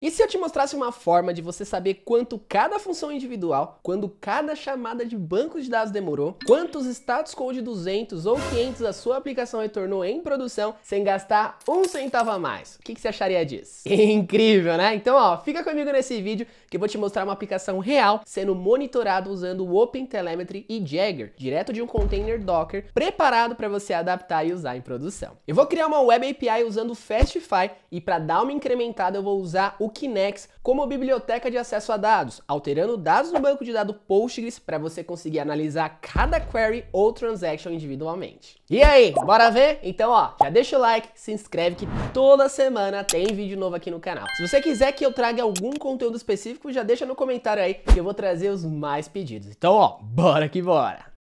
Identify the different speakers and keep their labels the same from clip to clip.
Speaker 1: E se eu te mostrasse uma forma de você saber quanto cada função individual, quando cada chamada de banco de dados demorou, quantos status code 200 ou 500 a sua aplicação retornou em produção sem gastar um centavo a mais? O que, que você acharia disso? Incrível, né? Então, ó, fica comigo nesse vídeo que eu vou te mostrar uma aplicação real sendo monitorada usando o OpenTelemetry e Jagger, direto de um container Docker, preparado para você adaptar e usar em produção. Eu vou criar uma web API usando o Fastify e para dar uma incrementada eu vou usar o o Kinex como biblioteca de acesso a dados, alterando dados no banco de dados Postgres para você conseguir analisar cada query ou transaction individualmente. E aí, bora ver? Então, ó, já deixa o like, se inscreve que toda semana tem vídeo novo aqui no canal. Se você quiser que eu traga algum conteúdo específico, já deixa no comentário aí que eu vou trazer os mais pedidos. Então, ó, bora que bora!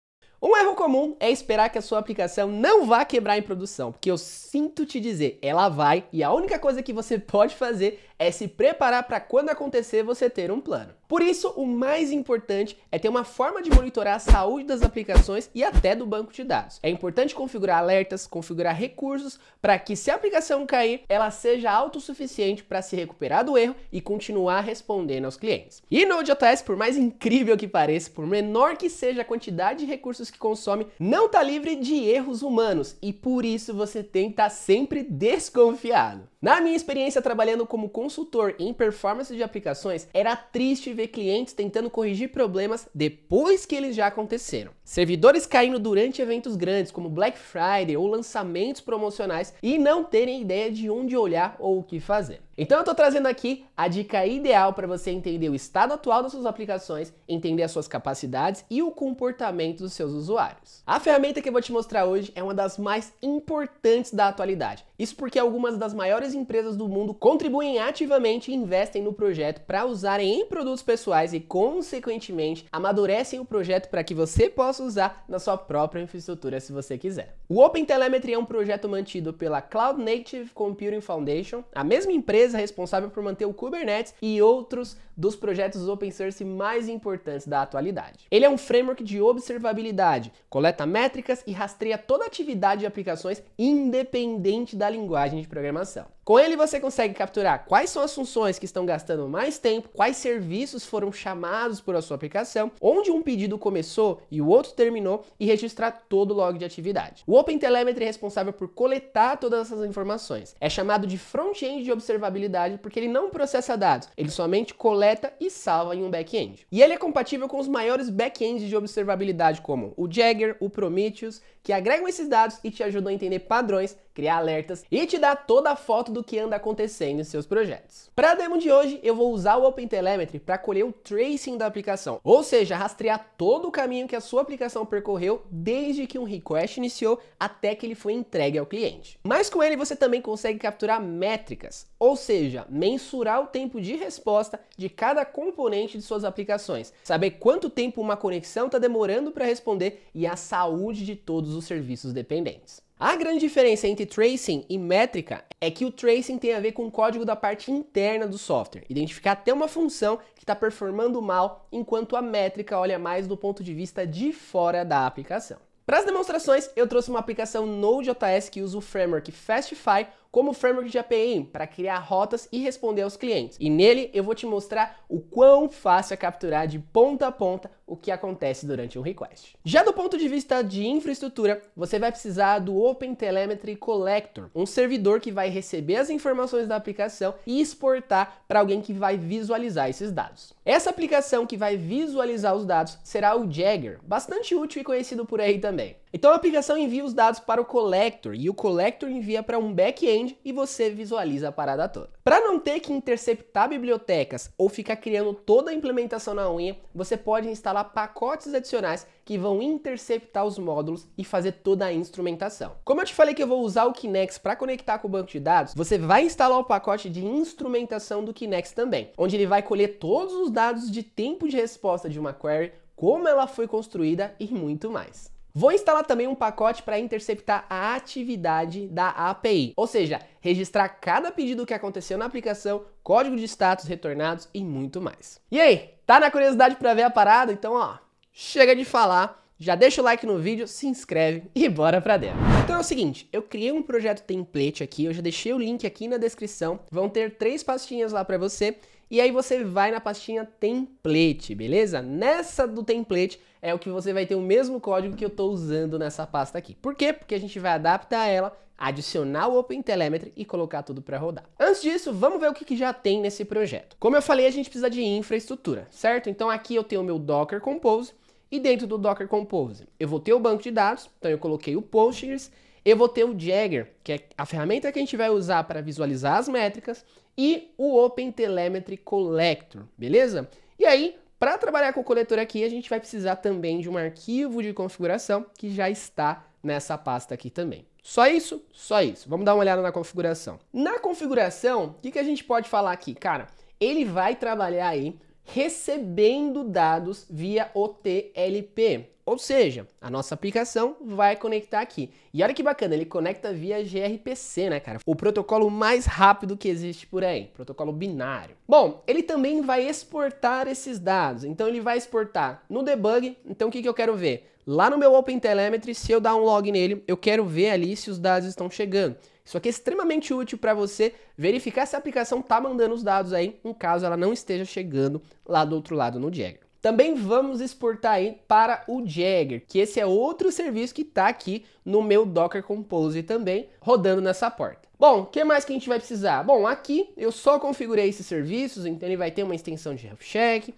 Speaker 1: Um erro comum é esperar que a sua aplicação não vá quebrar em produção, porque eu sinto te dizer, ela vai e a única coisa que você pode fazer é se preparar para quando acontecer você ter um plano. Por isso, o mais importante é ter uma forma de monitorar a saúde das aplicações e até do banco de dados. É importante configurar alertas, configurar recursos para que se a aplicação cair, ela seja autossuficiente para se recuperar do erro e continuar respondendo aos clientes. E Node.js, por mais incrível que pareça, por menor que seja a quantidade de recursos que consome, não está livre de erros humanos e por isso você tem que estar tá sempre desconfiado. Na minha experiência trabalhando como consultor em performance de aplicações, era triste ver vê clientes tentando corrigir problemas depois que eles já aconteceram. Servidores caindo durante eventos grandes, como Black Friday ou lançamentos promocionais, e não terem ideia de onde olhar ou o que fazer. Então eu estou trazendo aqui a dica ideal para você entender o estado atual das suas aplicações, entender as suas capacidades e o comportamento dos seus usuários. A ferramenta que eu vou te mostrar hoje é uma das mais importantes da atualidade. Isso porque algumas das maiores empresas do mundo contribuem ativamente e investem no projeto para usarem em produtos pessoais e, consequentemente, amadurecem o projeto para que você possa possa usar na sua própria infraestrutura se você quiser. O OpenTelemetry é um projeto mantido pela Cloud Native Computing Foundation, a mesma empresa responsável por manter o Kubernetes e outros dos projetos open source mais importantes da atualidade. Ele é um framework de observabilidade, coleta métricas e rastreia toda atividade de aplicações independente da linguagem de programação. Com ele você consegue capturar quais são as funções que estão gastando mais tempo, quais serviços foram chamados por a sua aplicação, onde um pedido começou e o outro terminou e registrar todo o log de atividade. O OpenTelemetry é responsável por coletar todas essas informações. É chamado de front-end de observabilidade porque ele não processa dados, ele somente coleta e salva em um back-end. E ele é compatível com os maiores back-ends de observabilidade como o Jagger, o Prometheus que agregam esses dados e te ajudam a entender padrões, criar alertas e te dar toda a foto do que anda acontecendo em seus projetos. Para a demo de hoje, eu vou usar o OpenTelemetry para colher o tracing da aplicação, ou seja, rastrear todo o caminho que a sua aplicação percorreu desde que um request iniciou até que ele foi entregue ao cliente. Mas com ele você também consegue capturar métricas, ou seja, mensurar o tempo de resposta de cada componente de suas aplicações, saber quanto tempo uma conexão está demorando para responder e a saúde de todos todos os serviços dependentes. A grande diferença entre tracing e métrica é que o tracing tem a ver com o código da parte interna do software, identificar até uma função que está performando mal, enquanto a métrica olha mais do ponto de vista de fora da aplicação. Para as demonstrações, eu trouxe uma aplicação Node.js que usa o framework Fastify como framework de API para criar rotas e responder aos clientes. E nele eu vou te mostrar o quão fácil é capturar de ponta a ponta o que acontece durante um request. Já do ponto de vista de infraestrutura, você vai precisar do OpenTelemetry Collector, um servidor que vai receber as informações da aplicação e exportar para alguém que vai visualizar esses dados. Essa aplicação que vai visualizar os dados será o Jagger, bastante útil e conhecido por aí também. Então a aplicação envia os dados para o collector e o collector envia para um back-end e você visualiza a parada toda. Para não ter que interceptar bibliotecas ou ficar criando toda a implementação na unha, você pode instalar pacotes adicionais que vão interceptar os módulos e fazer toda a instrumentação. Como eu te falei que eu vou usar o Kinex para conectar com o banco de dados, você vai instalar o pacote de instrumentação do Kinex também, onde ele vai colher todos os dados de tempo de resposta de uma query, como ela foi construída e muito mais. Vou instalar também um pacote para interceptar a atividade da API, ou seja, registrar cada pedido que aconteceu na aplicação, código de status retornados e muito mais. E aí, tá na curiosidade para ver a parada? Então, ó, chega de falar já deixa o like no vídeo, se inscreve e bora pra dentro. Então é o seguinte, eu criei um projeto template aqui, eu já deixei o link aqui na descrição, vão ter três pastinhas lá pra você, e aí você vai na pastinha template, beleza? Nessa do template é o que você vai ter o mesmo código que eu tô usando nessa pasta aqui. Por quê? Porque a gente vai adaptar ela, adicionar o OpenTelemetry e colocar tudo para rodar. Antes disso, vamos ver o que, que já tem nesse projeto. Como eu falei, a gente precisa de infraestrutura, certo? Então aqui eu tenho o meu Docker Compose, e dentro do Docker Compose, eu vou ter o banco de dados, então eu coloquei o Postgres, eu vou ter o Jagger, que é a ferramenta que a gente vai usar para visualizar as métricas, e o OpenTelemetry Collector, beleza? E aí, para trabalhar com o coletor aqui, a gente vai precisar também de um arquivo de configuração que já está nessa pasta aqui também. Só isso? Só isso. Vamos dar uma olhada na configuração. Na configuração, o que, que a gente pode falar aqui? Cara, ele vai trabalhar aí recebendo dados via OTLP. Ou seja, a nossa aplicação vai conectar aqui. E olha que bacana, ele conecta via gRPC, né, cara? O protocolo mais rápido que existe por aí, protocolo binário. Bom, ele também vai exportar esses dados. Então ele vai exportar no debug. Então o que, que eu quero ver? Lá no meu OpenTelemetry, se eu dar um log nele, eu quero ver ali se os dados estão chegando. Isso aqui é extremamente útil para você verificar se a aplicação tá mandando os dados aí, no caso ela não esteja chegando lá do outro lado no Jagger. Também vamos exportar aí para o Jagger, que esse é outro serviço que está aqui no meu Docker Compose também, rodando nessa porta. Bom, o que mais que a gente vai precisar? Bom, aqui eu só configurei esses serviços, então ele vai ter uma extensão de health check,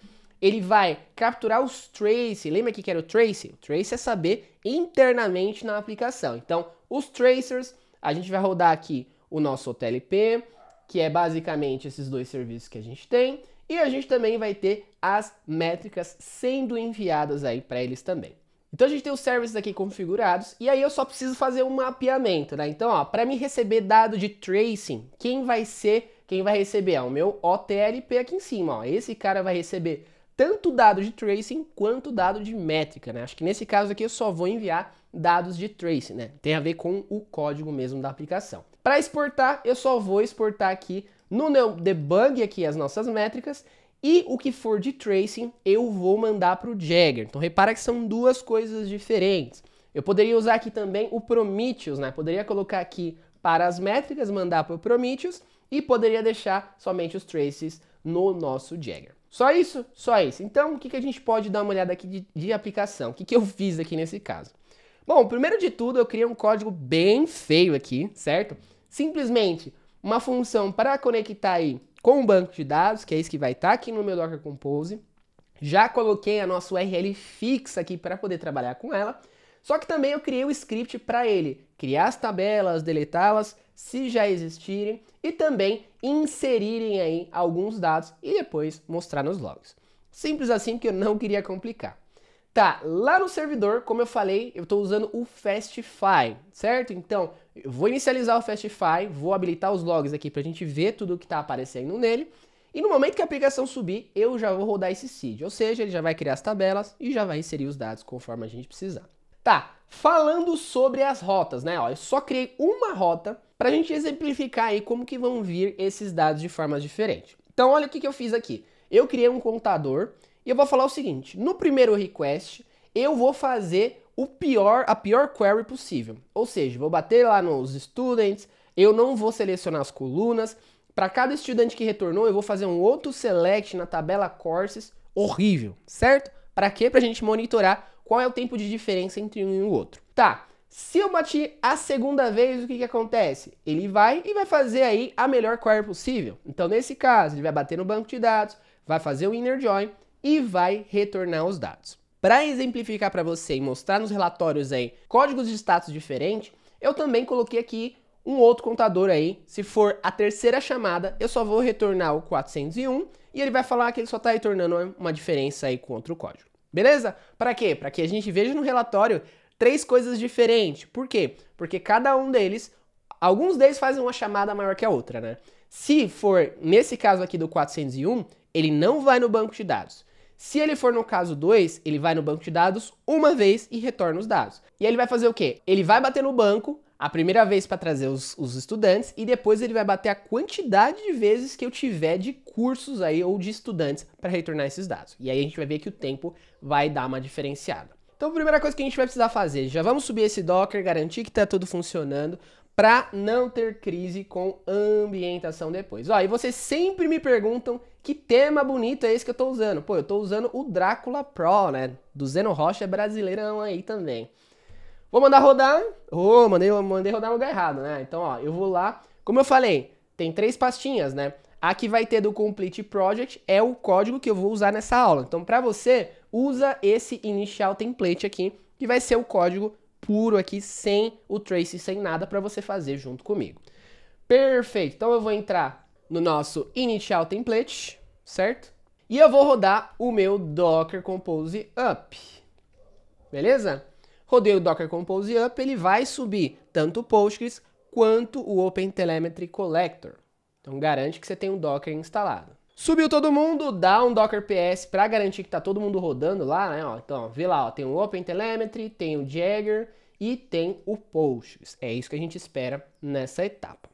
Speaker 1: ele vai capturar os trace, lembra que era o trace? O trace é saber internamente na aplicação. Então, os tracers, a gente vai rodar aqui o nosso OTLP, que é basicamente esses dois serviços que a gente tem. E a gente também vai ter as métricas sendo enviadas aí para eles também. Então a gente tem os services aqui configurados e aí eu só preciso fazer um mapeamento, né? Então, ó, para me receber dado de tracing, quem vai ser, quem vai receber? É o meu OTLP aqui em cima, ó. Esse cara vai receber tanto dado de tracing quanto dado de métrica, né? Acho que nesse caso aqui eu só vou enviar dados de trace, né? Tem a ver com o código mesmo da aplicação. Para exportar, eu só vou exportar aqui no meu debug aqui as nossas métricas e o que for de tracing eu vou mandar para o Jagger. Então repara que são duas coisas diferentes. Eu poderia usar aqui também o Prometheus, né? Poderia colocar aqui para as métricas, mandar para o Prometheus e poderia deixar somente os traces no nosso Jagger. Só isso? Só isso. Então, o que, que a gente pode dar uma olhada aqui de, de aplicação? O que, que eu fiz aqui nesse caso? Bom, primeiro de tudo, eu criei um código bem feio aqui, certo? Simplesmente uma função para conectar aí com o banco de dados, que é isso que vai estar tá aqui no meu Docker Compose. Já coloquei a nossa URL fixa aqui para poder trabalhar com ela. Só que também eu criei o um script para ele criar as tabelas, deletá-las, se já existirem, e também inserirem aí alguns dados e depois mostrar nos logs. Simples assim, porque eu não queria complicar. Tá, lá no servidor, como eu falei, eu estou usando o Fastify, certo? Então, eu vou inicializar o Fastify, vou habilitar os logs aqui para a gente ver tudo que está aparecendo nele. E no momento que a aplicação subir, eu já vou rodar esse seed, ou seja, ele já vai criar as tabelas e já vai inserir os dados conforme a gente precisar. Tá, falando sobre as rotas, né? Ó, eu só criei uma rota para a gente exemplificar aí como que vão vir esses dados de formas diferentes. Então, olha o que, que eu fiz aqui. Eu criei um contador e eu vou falar o seguinte, no primeiro request, eu vou fazer o pior, a pior query possível. Ou seja, vou bater lá nos students, eu não vou selecionar as colunas. Para cada estudante que retornou, eu vou fazer um outro select na tabela courses horrível, certo? Para quê? Para a gente monitorar qual é o tempo de diferença entre um e o outro. Tá, se eu bati a segunda vez, o que, que acontece? Ele vai e vai fazer aí a melhor query possível. Então, nesse caso, ele vai bater no banco de dados, vai fazer o inner join, e vai retornar os dados. Para exemplificar para você e mostrar nos relatórios aí códigos de status diferente, eu também coloquei aqui um outro contador aí. Se for a terceira chamada, eu só vou retornar o 401 e ele vai falar que ele só está retornando uma diferença aí com outro código. Beleza? Para quê? Para que a gente veja no relatório três coisas diferentes. Por quê? Porque cada um deles, alguns deles fazem uma chamada maior que a outra, né? Se for nesse caso aqui do 401, ele não vai no banco de dados. Se ele for no caso 2, ele vai no banco de dados uma vez e retorna os dados. E aí ele vai fazer o quê? Ele vai bater no banco a primeira vez para trazer os, os, estudantes e depois ele vai bater a quantidade de vezes que eu tiver de cursos aí ou de estudantes para retornar esses dados. E aí a gente vai ver que o tempo vai dar uma diferenciada. Então a primeira coisa que a gente vai precisar fazer, já vamos subir esse Docker, garantir que está tudo funcionando, para não ter crise com ambientação depois. Ó, e vocês sempre me perguntam que tema bonito é esse que eu tô usando. Pô, eu tô usando o Drácula Pro, né? Do Zeno Rocha brasileirão aí também. Vou mandar rodar. Oh, mandei, mandei rodar no lugar errado, né? Então, ó, eu vou lá. Como eu falei, tem três pastinhas, né? A que vai ter do Complete Project é o código que eu vou usar nessa aula. Então, para você, usa esse initial template aqui, que vai ser o código puro aqui, sem o trace, sem nada para você fazer junto comigo. Perfeito, então eu vou entrar no nosso initial template, certo? E eu vou rodar o meu Docker Compose Up, beleza? Rodei o Docker Compose Up, ele vai subir tanto o Postgres quanto o OpenTelemetry Collector. Então garante que você tem um Docker instalado. Subiu todo mundo, dá um Docker PS para garantir que tá todo mundo rodando lá, né? Ó, então, ó, vê lá, ó, tem o OpenTelemetry, tem o Jagger e tem o Postgres. É isso que a gente espera nessa etapa.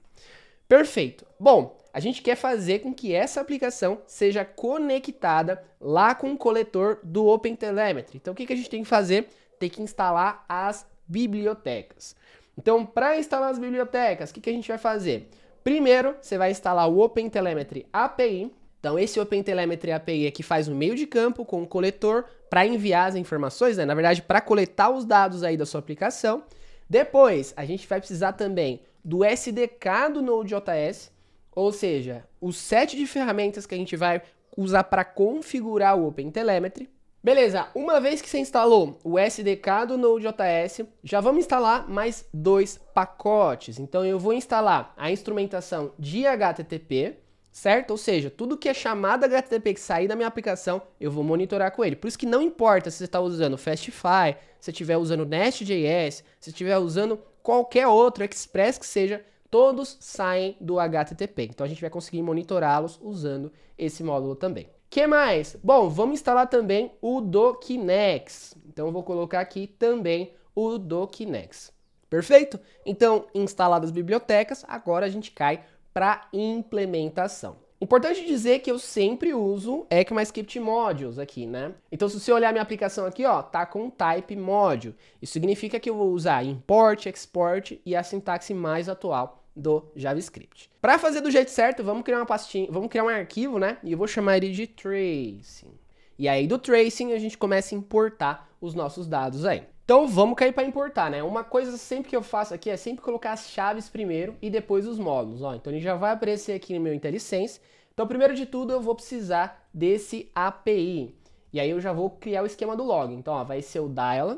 Speaker 1: Perfeito. Bom, a gente quer fazer com que essa aplicação seja conectada lá com o coletor do OpenTelemetry. Então, o que, que a gente tem que fazer? Tem que instalar as bibliotecas. Então, para instalar as bibliotecas, o que, que a gente vai fazer? Primeiro, você vai instalar o OpenTelemetry API, então, esse OpenTelemetry API é que faz o um meio de campo com o um coletor para enviar as informações, né? na verdade, para coletar os dados aí da sua aplicação. Depois, a gente vai precisar também do SDK do Node.js, ou seja, o set de ferramentas que a gente vai usar para configurar o OpenTelemetry. Beleza, uma vez que você instalou o SDK do Node.js, já vamos instalar mais dois pacotes. Então eu vou instalar a instrumentação de HTTP, certo? Ou seja, tudo que é chamada HTTP que sair da minha aplicação, eu vou monitorar com ele. Por isso que não importa se você está usando Fastify, se você estiver usando Nest.js, se estiver usando qualquer outro Express que seja, todos saem do HTTP. Então a gente vai conseguir monitorá-los usando esse módulo também. que mais? Bom, vamos instalar também o Dokinex. Então vou colocar aqui também o Dokinex. Perfeito? Então, instaladas as bibliotecas, agora a gente cai para implementação. Importante dizer que eu sempre uso ECMAScript Modules aqui, né? Então, se você olhar minha aplicação aqui, ó, tá com type module. Isso significa que eu vou usar import, export e a sintaxe mais atual do JavaScript. Para fazer do jeito certo, vamos criar uma pastinha, vamos criar um arquivo, né? E eu vou chamar ele de tracing. E aí do tracing a gente começa a importar os nossos dados aí. Então vamos cair para importar, né? Uma coisa sempre que eu faço aqui é sempre colocar as chaves primeiro e depois os módulos. Ó, então ele já vai aparecer aqui no meu IntelliSense. Então primeiro de tudo eu vou precisar desse API. E aí eu já vou criar o esquema do log. Então ó, vai ser o dial,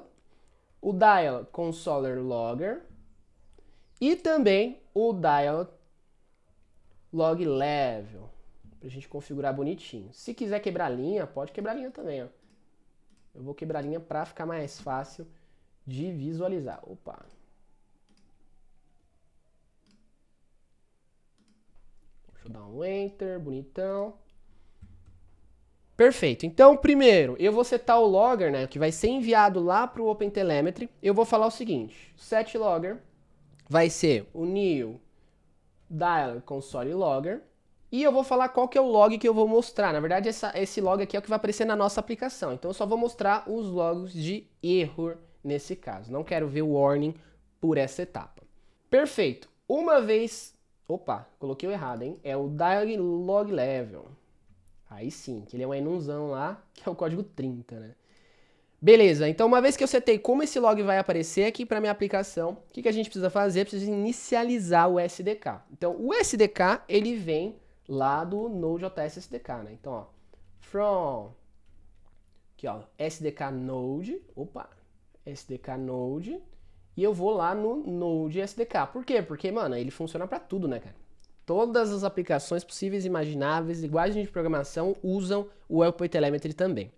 Speaker 1: o dial consoler logger e também o dial log level. a gente configurar bonitinho. Se quiser quebrar linha, pode quebrar linha também, ó. Eu vou quebrar linha para ficar mais fácil de visualizar. Opa! Deixa eu dar um enter, bonitão. Perfeito. Então, primeiro, eu vou setar o logger, né, que vai ser enviado lá para o OpenTelemetry. Eu vou falar o seguinte, set logger vai ser o new dial console logger. E eu vou falar qual que é o log que eu vou mostrar. Na verdade, essa, esse log aqui é o que vai aparecer na nossa aplicação. Então, eu só vou mostrar os logs de erro nesse caso. Não quero ver o warning por essa etapa. Perfeito. Uma vez... Opa, coloquei o errado, hein? É o Dialog Level. Aí sim, que ele é um enunzão lá, que é o código 30, né? Beleza, então uma vez que eu setei como esse log vai aparecer aqui para minha aplicação, o que, que a gente precisa fazer? Precisa inicializar o SDK. Então o SDK, ele vem lá do Node.js SDK, né? Então, ó, from, aqui ó, SDK Node, opa, SDK Node e eu vou lá no Node SDK. Por quê? Porque, mano, ele funciona para tudo, né, cara? Todas as aplicações possíveis e imagináveis, linguagens de programação usam o telemetry também.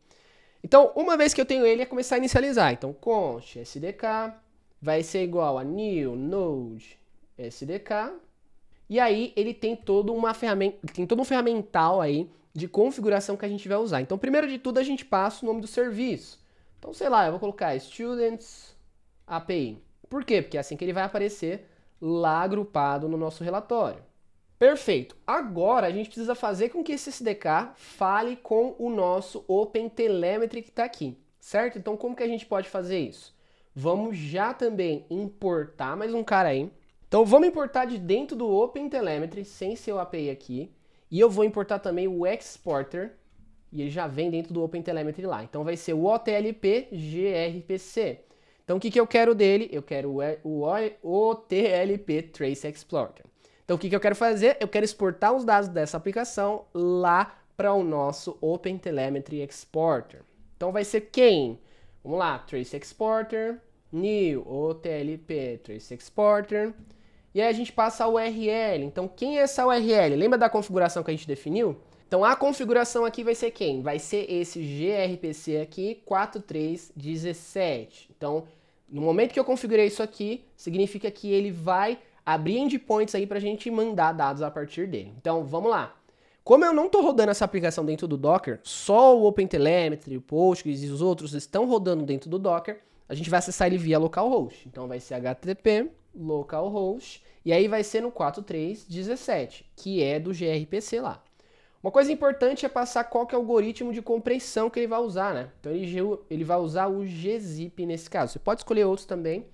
Speaker 1: Então, uma vez que eu tenho ele, é começar a inicializar. Então, const SDK vai ser igual a new node SDK. E aí ele tem todo uma ferramenta, tem todo um ferramental aí de configuração que a gente vai usar. Então, primeiro de tudo, a gente passa o nome do serviço. Então, sei lá, eu vou colocar Students API. Por quê? Porque é assim que ele vai aparecer lá agrupado no nosso relatório. Perfeito. Agora a gente precisa fazer com que esse SDK fale com o nosso OpenTelemetry que está aqui, certo? Então como que a gente pode fazer isso? Vamos já também importar mais um cara aí. Então vamos importar de dentro do OpenTelemetry, sem seu API aqui, e eu vou importar também o Exporter, e ele já vem dentro do OpenTelemetry lá. Então vai ser o OTLP GRPC. Então o que, que eu quero dele? Eu quero o OTLP Trace Explorer. Então o que, que eu quero fazer? Eu quero exportar os dados dessa aplicação lá para o nosso OpenTelemetry Exporter. Então vai ser quem? Vamos lá, Trace Exporter, New, OTLP, Trace Exporter. E aí a gente passa a URL. Então quem é essa URL? Lembra da configuração que a gente definiu? Então a configuração aqui vai ser quem? Vai ser esse gRPC aqui 4317. Então, no momento que eu configurei isso aqui, significa que ele vai abrir endpoints aí para a gente mandar dados a partir dele. Então, vamos lá. Como eu não estou rodando essa aplicação dentro do Docker, só o OpenTelemetry, o Postgres e os outros estão rodando dentro do Docker, a gente vai acessar ele via localhost. Então vai ser http localhost e aí vai ser no 4317, que é do gRPC lá. Uma coisa importante é passar qual que é o algoritmo de compressão que ele vai usar, né? Então ele, ele vai usar o gzip nesse caso. Você pode escolher outros também,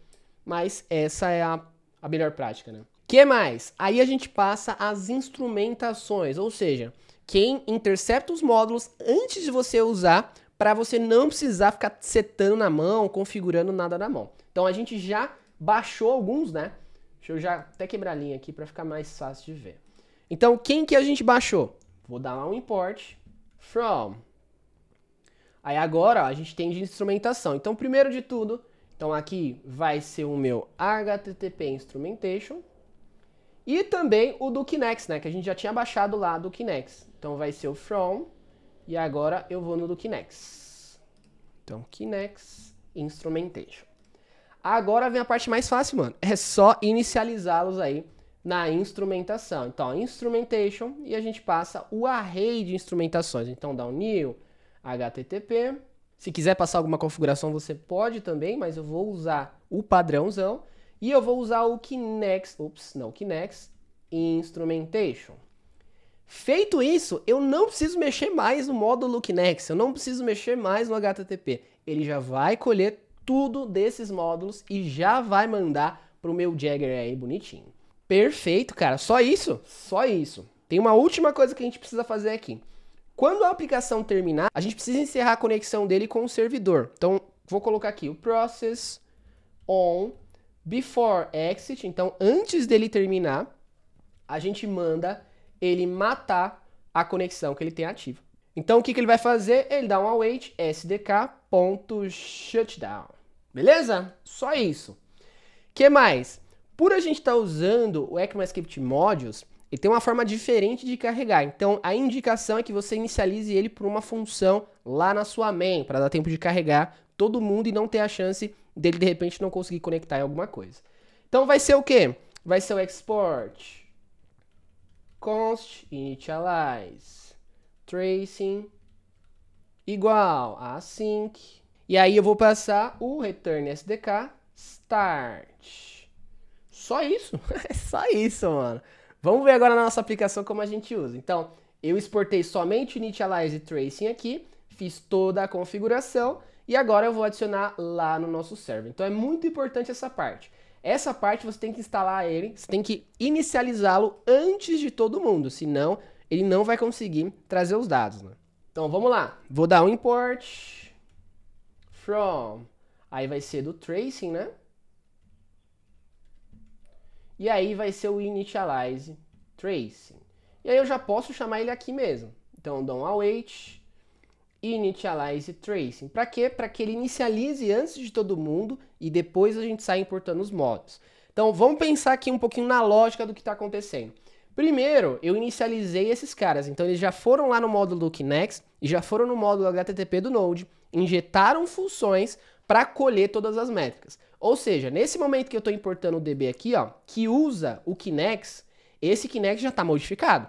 Speaker 1: mas essa é a, a melhor prática, né? que mais? Aí a gente passa as instrumentações, ou seja, quem intercepta os módulos antes de você usar, para você não precisar ficar setando na mão, configurando nada na mão. Então a gente já baixou alguns, né? Deixa eu já até quebrar a linha aqui para ficar mais fácil de ver. Então, quem que a gente baixou? Vou dar lá um import from. Aí agora ó, a gente tem de instrumentação. Então, primeiro de tudo, então aqui vai ser o meu HTTP Instrumentation e também o do Kinex, né? Que a gente já tinha baixado lá do Kinex. Então vai ser o from e agora eu vou no do Kinex. Então Kinex Instrumentation. Agora vem a parte mais fácil, mano. É só inicializá-los aí na instrumentação. Então, instrumentation e a gente passa o array de instrumentações. Então, dá um new http. Se quiser passar alguma configuração, você pode também, mas eu vou usar o padrãozão e eu vou usar o Kinect, ups, não, Kinect instrumentation. Feito isso, eu não preciso mexer mais no módulo Kinex, eu não preciso mexer mais no HTTP. Ele já vai colher tudo desses módulos e já vai mandar para o meu Jagger aí bonitinho. Perfeito, cara. Só isso? Só isso. Tem uma última coisa que a gente precisa fazer aqui. Quando a aplicação terminar, a gente precisa encerrar a conexão dele com o servidor. Então, vou colocar aqui o process on before exit. Então, antes dele terminar, a gente manda ele matar a conexão que ele tem ativa. Então, o que, que ele vai fazer? Ele dá um await sdk.shutdown. Beleza? Só isso. que mais? Por a gente estar tá usando o ECMAScript Modules, ele tem uma forma diferente de carregar. Então, a indicação é que você inicialize ele por uma função lá na sua main, para dar tempo de carregar todo mundo e não ter a chance dele, de repente, não conseguir conectar em alguma coisa. Então, vai ser o quê? Vai ser o export const initialize tracing igual a sync. E aí eu vou passar o return sdk start. Só isso. É só isso, mano. Vamos ver agora na nossa aplicação como a gente usa. Então, eu exportei somente o Initialize Tracing aqui, fiz toda a configuração e agora eu vou adicionar lá no nosso server. Então é muito importante essa parte. Essa parte você tem que instalar ele, você tem que inicializá-lo antes de todo mundo, senão ele não vai conseguir trazer os dados. Né? Então vamos lá, vou dar um import from, aí vai ser do tracing, né? E aí vai ser o initialize tracing. E aí eu já posso chamar ele aqui mesmo. Então, dou um await initialize tracing. Para quê? Para que ele inicialize antes de todo mundo e depois a gente sai importando os modos. Então, vamos pensar aqui um pouquinho na lógica do que está acontecendo. Primeiro, eu inicializei esses caras, então eles já foram lá no módulo do Kinex e já foram no módulo HTTP do Node, injetaram funções para colher todas as métricas. Ou seja, nesse momento que eu estou importando o DB aqui, ó, que usa o Kinex, esse Kinex já está modificado.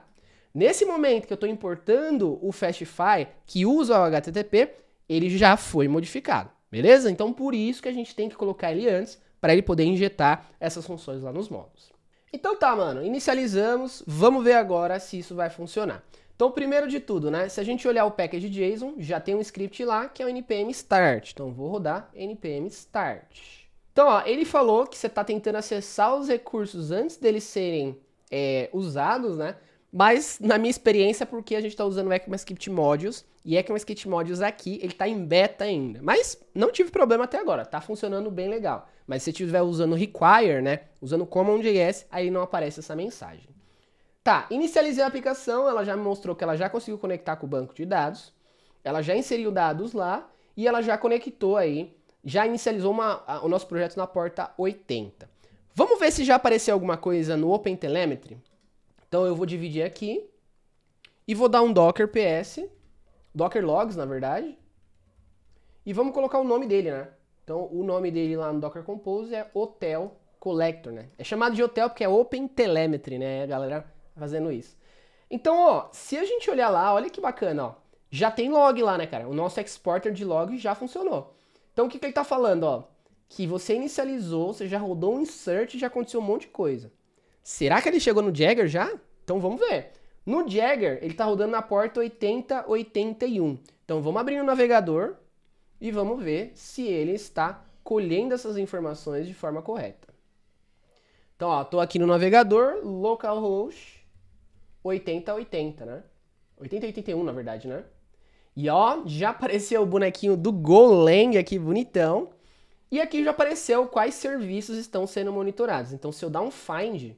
Speaker 1: Nesse momento que eu estou importando o Fastify, que usa o HTTP, ele já foi modificado, beleza? Então, por isso que a gente tem que colocar ele antes, para ele poder injetar essas funções lá nos módulos. Então tá, mano, inicializamos, vamos ver agora se isso vai funcionar. Então, primeiro de tudo, né, se a gente olhar o package JSON, já tem um script lá que é o npm start. Então, vou rodar npm start. Então, ó, ele falou que você está tentando acessar os recursos antes deles serem é, usados, né? Mas, na minha experiência, é porque a gente está usando o ECMAScript Modules, e ECMAScript Modules aqui, ele está em beta ainda. Mas não tive problema até agora, está funcionando bem legal. Mas se você estiver usando Require, né, usando Common.js, aí não aparece essa mensagem. Tá, inicializei a aplicação, ela já me mostrou que ela já conseguiu conectar com o banco de dados, ela já inseriu dados lá, e ela já conectou aí já inicializou uma, a, o nosso projeto na porta 80. Vamos ver se já apareceu alguma coisa no OpenTelemetry? Então eu vou dividir aqui e vou dar um docker ps, docker logs na verdade, e vamos colocar o nome dele, né? Então o nome dele lá no docker compose é hotel collector, né? É chamado de hotel porque é OpenTelemetry, né? A galera fazendo isso. Então, ó, se a gente olhar lá, olha que bacana, ó. Já tem log lá, né, cara? O nosso exporter de log já funcionou. Então o que, que ele está falando? Ó? Que você inicializou, você já rodou um insert e já aconteceu um monte de coisa. Será que ele chegou no Jagger já? Então vamos ver. No Jagger, ele está rodando na porta 8081. Então vamos abrir o navegador e vamos ver se ele está colhendo essas informações de forma correta. Então, ó, aqui no navegador, localhost 8080, né? 8081, na verdade, né? E ó, já apareceu o bonequinho do Golang aqui, bonitão. E aqui já apareceu quais serviços estão sendo monitorados. Então, se eu dar um find,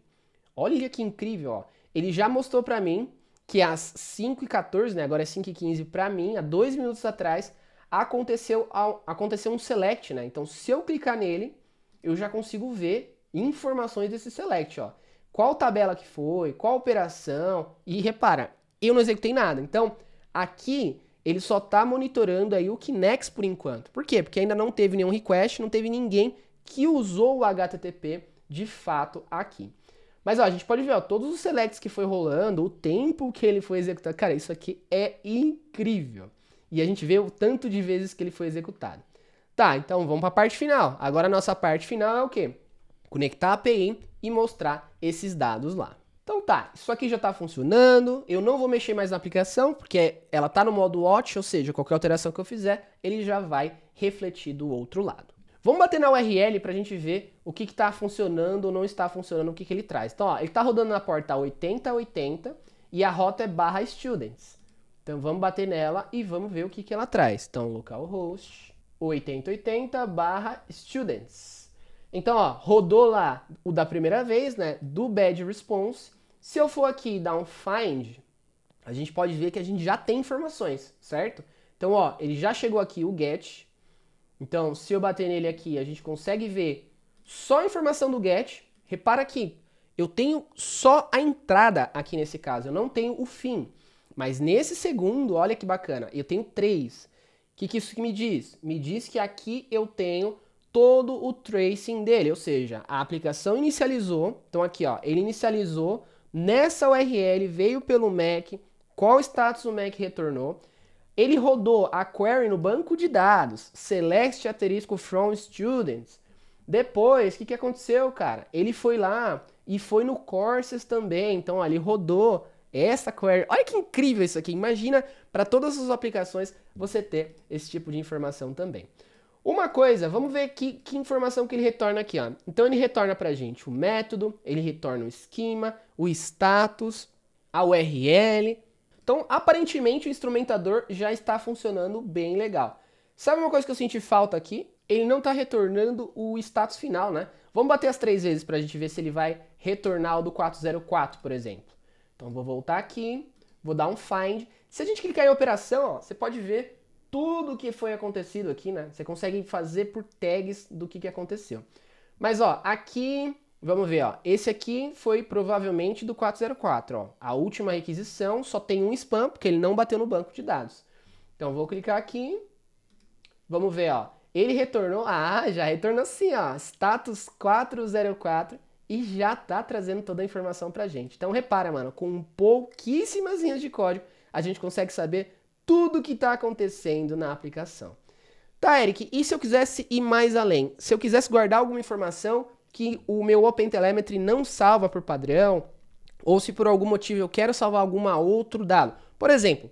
Speaker 1: olha que incrível, ó. Ele já mostrou para mim que às 5h14, né, agora é 5h15 para mim, há dois minutos atrás, aconteceu, aconteceu um select, né? Então, se eu clicar nele, eu já consigo ver informações desse select, ó. Qual tabela que foi, qual operação, e repara, eu não executei nada. Então, aqui ele só está monitorando aí o Kinex por enquanto. Por quê? Porque ainda não teve nenhum request, não teve ninguém que usou o HTTP de fato aqui. Mas ó, a gente pode ver ó, todos os selects que foi rolando, o tempo que ele foi executado. Cara, isso aqui é incrível. E a gente vê o tanto de vezes que ele foi executado. Tá, então vamos para a parte final. Agora a nossa parte final é o quê? Conectar a API e mostrar esses dados lá. Então tá, isso aqui já está funcionando, eu não vou mexer mais na aplicação, porque ela está no modo watch, ou seja, qualquer alteração que eu fizer, ele já vai refletir do outro lado. Vamos bater na URL para a gente ver o que está funcionando ou não está funcionando, o que, que ele traz. Então, ó, ele está rodando na porta 8080 e a rota é barra students. Então vamos bater nela e vamos ver o que, que ela traz. Então, localhost 8080 barra students. Então, ó, rodou lá o da primeira vez, né, do bad response. Se eu for aqui e dar um find, a gente pode ver que a gente já tem informações, certo? Então, ó, ele já chegou aqui o get. Então, se eu bater nele aqui, a gente consegue ver só a informação do get. Repara que eu tenho só a entrada aqui nesse caso, eu não tenho o fim. Mas nesse segundo, olha que bacana, eu tenho três. O que, que isso me diz? Me diz que aqui eu tenho todo o tracing dele, ou seja, a aplicação inicializou, então aqui ó, ele inicializou nessa URL, veio pelo MAC, qual status o MAC retornou, ele rodou a query no banco de dados, select asterisco from students. Depois, o que, que aconteceu, cara? Ele foi lá e foi no courses também, então ele rodou essa query. Olha que incrível isso aqui, imagina para todas as aplicações você ter esse tipo de informação também. Uma coisa, vamos ver que, que informação que ele retorna aqui. Ó. Então ele retorna para a gente o método, ele retorna o esquema, o status, a URL. Então aparentemente o instrumentador já está funcionando bem legal. Sabe uma coisa que eu senti falta aqui? Ele não está retornando o status final, né? Vamos bater as três vezes para a gente ver se ele vai retornar o do 404, por exemplo. Então vou voltar aqui, vou dar um find. Se a gente clicar em operação, ó, você pode ver tudo o que foi acontecido aqui, né? Você consegue fazer por tags do que, que aconteceu. Mas, ó, aqui, vamos ver, ó. Esse aqui foi provavelmente do 404, ó. A última requisição só tem um spam, porque ele não bateu no banco de dados. Então, vou clicar aqui. Vamos ver, ó. Ele retornou, ah, já retornou sim, ó. Status 404 e já tá trazendo toda a informação pra gente. Então repara, mano, com pouquíssimas linhas de código, a gente consegue saber tudo que está acontecendo na aplicação. Tá, Eric, e se eu quisesse ir mais além? Se eu quisesse guardar alguma informação que o meu OpenTelemetry não salva por padrão, ou se por algum motivo eu quero salvar algum outro dado. Por exemplo,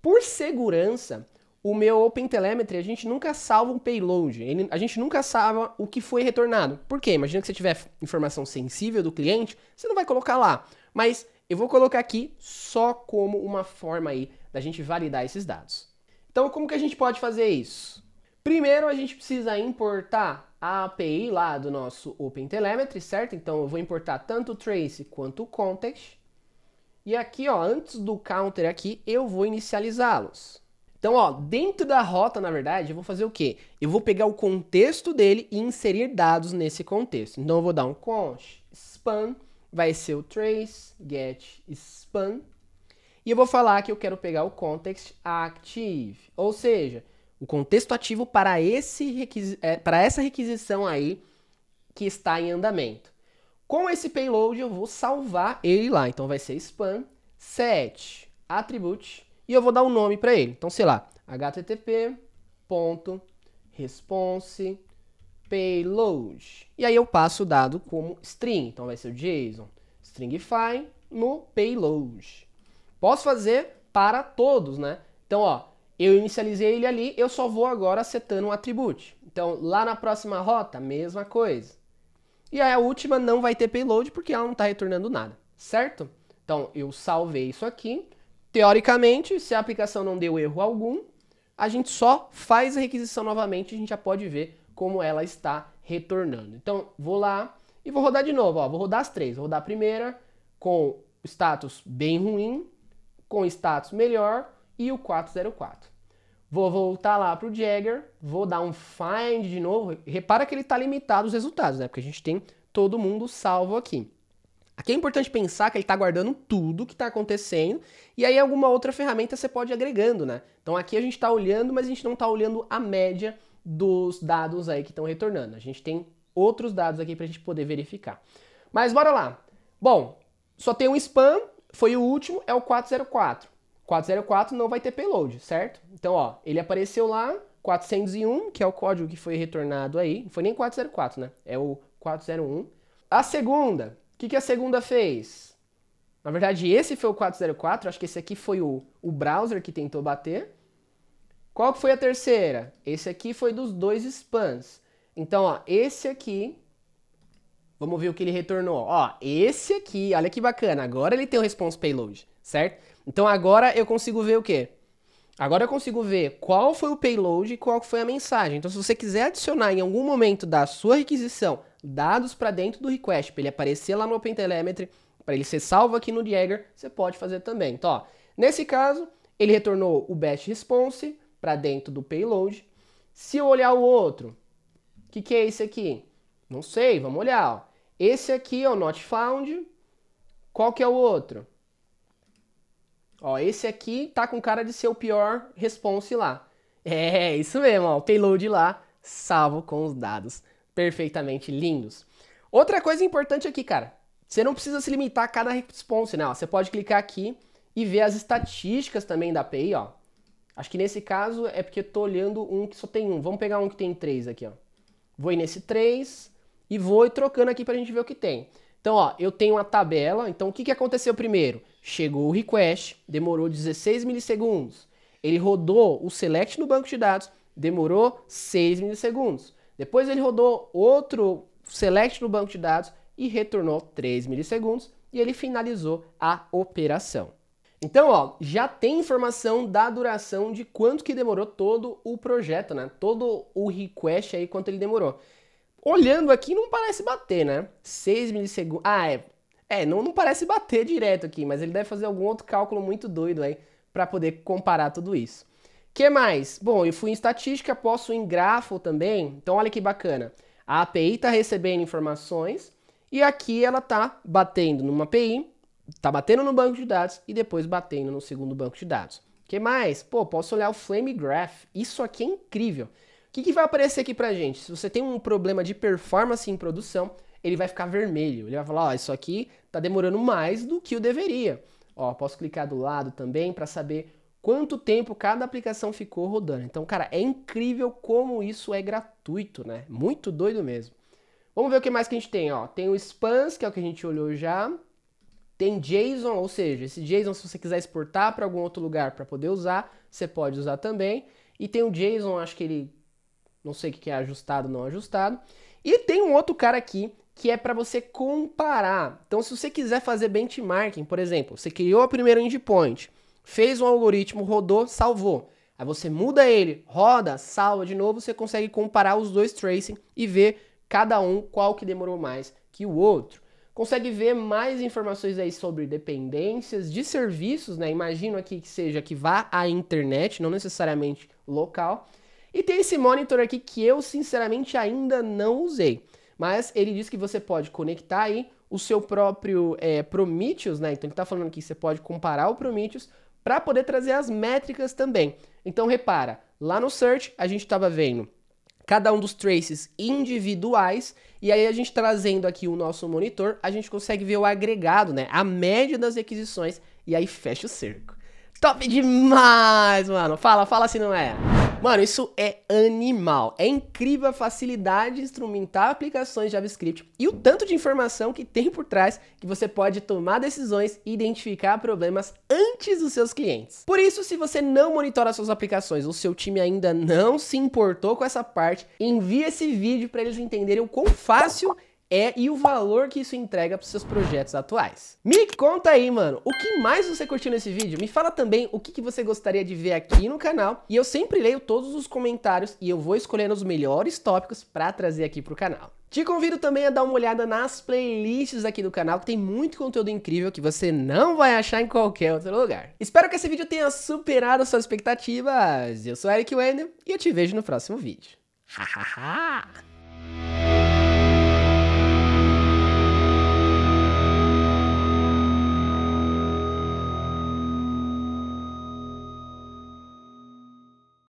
Speaker 1: por segurança, o meu OpenTelemetry, a gente nunca salva um payload, ele, a gente nunca salva o que foi retornado. Por quê? Imagina que você tiver informação sensível do cliente, você não vai colocar lá, mas eu vou colocar aqui só como uma forma aí da gente validar esses dados. Então, como que a gente pode fazer isso? Primeiro, a gente precisa importar a API lá do nosso OpenTelemetry, certo? Então, eu vou importar tanto o trace quanto o context. E aqui, ó, antes do counter aqui, eu vou inicializá-los. Então, ó, dentro da rota, na verdade, eu vou fazer o quê? Eu vou pegar o contexto dele e inserir dados nesse contexto. Então, eu vou dar um const span, vai ser o trace get span. E eu vou falar que eu quero pegar o context active, ou seja, o contexto ativo para, esse é, para essa requisição aí que está em andamento. Com esse payload eu vou salvar ele lá, então vai ser span set attribute e eu vou dar um nome para ele. Então, sei lá, http ponto response payload. E aí eu passo o dado como string, então vai ser o JSON stringify no payload. Posso fazer para todos, né? Então, ó, eu inicializei ele ali, eu só vou agora setando um atributo. Então, lá na próxima rota, mesma coisa. E aí a última não vai ter payload porque ela não está retornando nada, certo? Então, eu salvei isso aqui. Teoricamente, se a aplicação não deu erro algum, a gente só faz a requisição novamente e a gente já pode ver como ela está retornando. Então, vou lá e vou rodar de novo. Ó, vou rodar as três. Vou rodar a primeira com status bem ruim, com status melhor e o 404. Vou voltar lá para o Jagger, vou dar um find de novo. Repara que ele está limitado os resultados, né? Porque a gente tem todo mundo salvo aqui. Aqui é importante pensar que ele está guardando tudo que está acontecendo e aí alguma outra ferramenta você pode ir agregando, né? Então aqui a gente está olhando, mas a gente não está olhando a média dos dados aí que estão retornando. A gente tem outros dados aqui para a gente poder verificar. Mas bora lá. Bom, só tem um spam, foi o último, é o 404. 404 não vai ter payload, certo? Então, ó, ele apareceu lá, 401, que é o código que foi retornado aí. Não foi nem 404, né? É o 401. A segunda, o que, que a segunda fez? Na verdade, esse foi o 404, acho que esse aqui foi o, o browser que tentou bater. Qual que foi a terceira? Esse aqui foi dos dois spams. Então, ó, esse aqui Vamos ver o que ele retornou. Ó, esse aqui, olha que bacana. Agora ele tem o response payload, certo? Então agora eu consigo ver o quê? Agora eu consigo ver qual foi o payload e qual foi a mensagem. Então se você quiser adicionar em algum momento da sua requisição dados para dentro do request, para ele aparecer lá no OpenTelemetry, para ele ser salvo aqui no Dagger, você pode fazer também. Então, ó, nesse caso, ele retornou o best response para dentro do payload. Se eu olhar o outro, o que, que é esse aqui? Não sei, vamos olhar. Ó. Esse aqui é o not found. Qual que é o outro? Ó, esse aqui tá com cara de ser o pior response lá. É, isso mesmo, ó, o payload lá, salvo com os dados perfeitamente lindos. Outra coisa importante aqui, cara, você não precisa se limitar a cada response, né? Ó, você pode clicar aqui e ver as estatísticas também da API, ó. Acho que nesse caso é porque eu tô olhando um que só tem um. Vamos pegar um que tem três aqui, ó. Vou ir nesse 3, e vou trocando aqui para a gente ver o que tem. Então, ó, eu tenho uma tabela. Então, o que, que aconteceu primeiro? Chegou o request, demorou 16 milissegundos. Ele rodou o select no banco de dados, demorou 6 milissegundos. Depois ele rodou outro select no banco de dados e retornou 3 milissegundos e ele finalizou a operação. Então, ó, já tem informação da duração de quanto que demorou todo o projeto, né? Todo o request aí, quanto ele demorou. Olhando aqui, não parece bater, né? 6 milissegundos. Ah, é. É, não, não parece bater direto aqui, mas ele deve fazer algum outro cálculo muito doido aí para poder comparar tudo isso. que mais? Bom, eu fui em estatística, posso em grafo também. Então, olha que bacana. A API está recebendo informações e aqui ela está batendo numa API, está batendo no banco de dados e depois batendo no segundo banco de dados. que mais? Pô, posso olhar o Flame Graph. Isso aqui é incrível que, que vai aparecer aqui pra gente? Se você tem um problema de performance em produção, ele vai ficar vermelho. Ele vai falar, ó, isso aqui tá demorando mais do que o deveria. Ó, posso clicar do lado também para saber quanto tempo cada aplicação ficou rodando. Então, cara, é incrível como isso é gratuito, né? Muito doido mesmo. Vamos ver o que mais que a gente tem, ó. Tem o spans, que é o que a gente olhou já. Tem JSON, ou seja, esse JSON se você quiser exportar para algum outro lugar para poder usar, você pode usar também. E tem o JSON, acho que ele não sei o que é ajustado, não ajustado. E tem um outro cara aqui que é para você comparar. Então, se você quiser fazer benchmarking, por exemplo, você criou o primeiro endpoint, fez um algoritmo, rodou, salvou. Aí você muda ele, roda, salva de novo, você consegue comparar os dois tracing e ver cada um qual que demorou mais que o outro. Consegue ver mais informações aí sobre dependências de serviços, né? Imagino aqui que seja que vá à internet, não necessariamente local. E tem esse monitor aqui que eu sinceramente ainda não usei, mas ele diz que você pode conectar aí o seu próprio é, Prometheus, né? Então ele está falando que você pode comparar o Prometheus para poder trazer as métricas também. Então repara, lá no search a gente estava vendo cada um dos traces individuais, e aí a gente trazendo aqui o nosso monitor, a gente consegue ver o agregado, né? A média das requisições, e aí fecha o cerco. Top demais, mano! Fala, fala se não é. Mano, isso é animal. É incrível a facilidade de instrumentar aplicações JavaScript e o tanto de informação que tem por trás que você pode tomar decisões e identificar problemas antes dos seus clientes. Por isso, se você não monitora suas aplicações ou seu time ainda não se importou com essa parte, envie esse vídeo para eles entenderem o quão fácil é e o valor que isso entrega para os seus projetos atuais. Me conta aí, mano, o que mais você curtiu nesse vídeo? Me fala também o que, que você gostaria de ver aqui no canal. E eu sempre leio todos os comentários e eu vou escolhendo os melhores tópicos para trazer aqui para o canal. Te convido também a dar uma olhada nas playlists aqui do canal, que tem muito conteúdo incrível que você não vai achar em qualquer outro lugar. Espero que esse vídeo tenha superado suas expectativas. Eu sou Eric Wendel e eu te vejo no próximo vídeo. Hahaha!